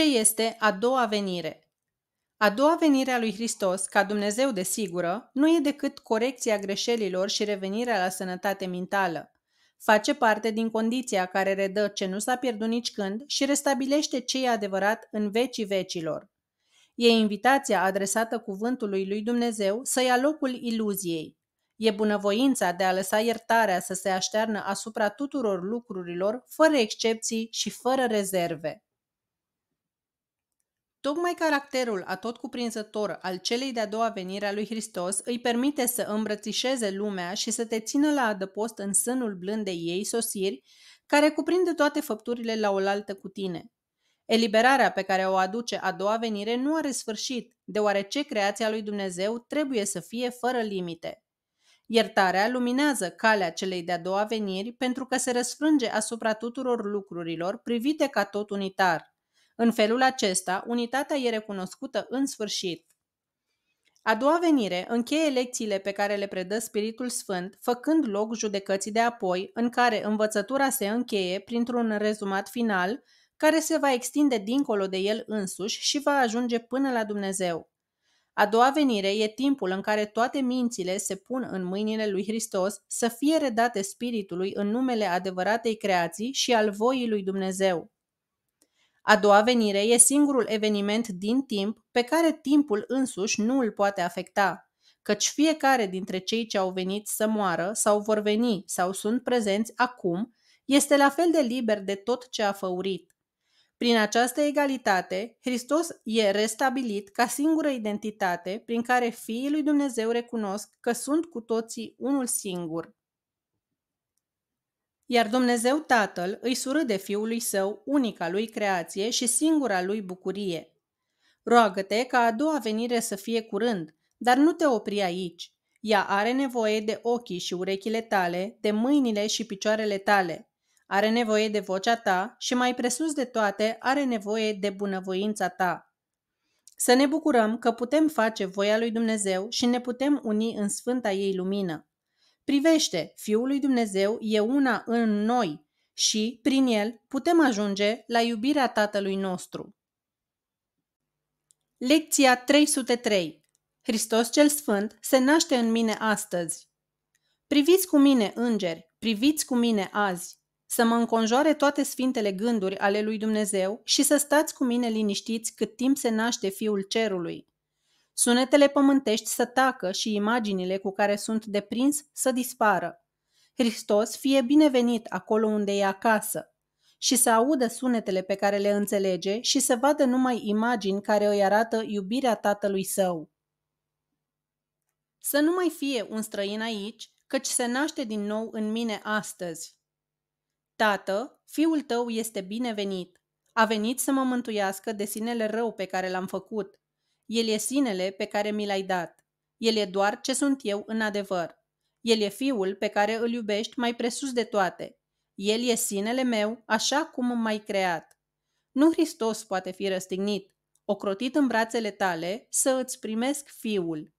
Ce este a doua venire? A doua venire a lui Hristos, ca Dumnezeu de sigură, nu e decât corecția greșelilor și revenirea la sănătate mentală. Face parte din condiția care redă ce nu s-a pierdut nici când și restabilește ce e adevărat în vecii vecilor. E invitația adresată cuvântului lui Dumnezeu să ia locul iluziei. E bunăvoința de a lăsa iertarea să se aștearnă asupra tuturor lucrurilor, fără excepții și fără rezerve. Tocmai caracterul atot cuprinzător al celei de-a doua venire a lui Hristos îi permite să îmbrățișeze lumea și să te țină la adăpost în sânul blând de ei sosiri, care cuprinde toate făpturile la oaltă cu tine. Eliberarea pe care o aduce a doua venire nu are sfârșit, deoarece creația lui Dumnezeu trebuie să fie fără limite. Iertarea luminează calea celei de-a doua veniri pentru că se răsfrânge asupra tuturor lucrurilor privite ca tot unitar – în felul acesta, unitatea e recunoscută în sfârșit. A doua venire încheie lecțiile pe care le predă Spiritul Sfânt, făcând loc judecății de apoi, în care învățătura se încheie printr-un rezumat final, care se va extinde dincolo de el însuși și va ajunge până la Dumnezeu. A doua venire e timpul în care toate mințile se pun în mâinile lui Hristos să fie redate Spiritului în numele adevăratei creații și al voii lui Dumnezeu. A doua venire e singurul eveniment din timp pe care timpul însuși nu îl poate afecta, căci fiecare dintre cei ce au venit să moară sau vor veni sau sunt prezenți acum este la fel de liber de tot ce a făurit. Prin această egalitate, Hristos e restabilit ca singură identitate prin care fiii lui Dumnezeu recunosc că sunt cu toții unul singur. Iar Dumnezeu Tatăl îi surâde Fiului Său, unica lui creație și singura lui bucurie. Roagă-te ca a doua venire să fie curând, dar nu te opri aici. Ea are nevoie de ochii și urechile tale, de mâinile și picioarele tale. Are nevoie de vocea ta și, mai presus de toate, are nevoie de bunăvoința ta. Să ne bucurăm că putem face voia lui Dumnezeu și ne putem uni în sfânta ei lumină. Privește, Fiul lui Dumnezeu e una în noi și, prin el, putem ajunge la iubirea Tatălui nostru. Lecția 303 Hristos cel Sfânt se naște în mine astăzi. Priviți cu mine, îngeri, priviți cu mine azi, să mă înconjoare toate sfintele gânduri ale lui Dumnezeu și să stați cu mine liniștiți cât timp se naște Fiul Cerului. Sunetele pământești să tacă și imaginile cu care sunt deprins să dispară. Hristos fie binevenit acolo unde e acasă și să audă sunetele pe care le înțelege și să vadă numai imagini care îi arată iubirea tatălui său. Să nu mai fie un străin aici, căci se naște din nou în mine astăzi. Tată, fiul tău este binevenit. A venit să mă mântuiască de sinele rău pe care l-am făcut. El e sinele pe care mi l-ai dat. El e doar ce sunt eu în adevăr. El e fiul pe care îl iubești mai presus de toate. El e sinele meu, așa cum m-ai creat. Nu Hristos poate fi răstignit, ocrotit în brațele tale, să îți primesc fiul.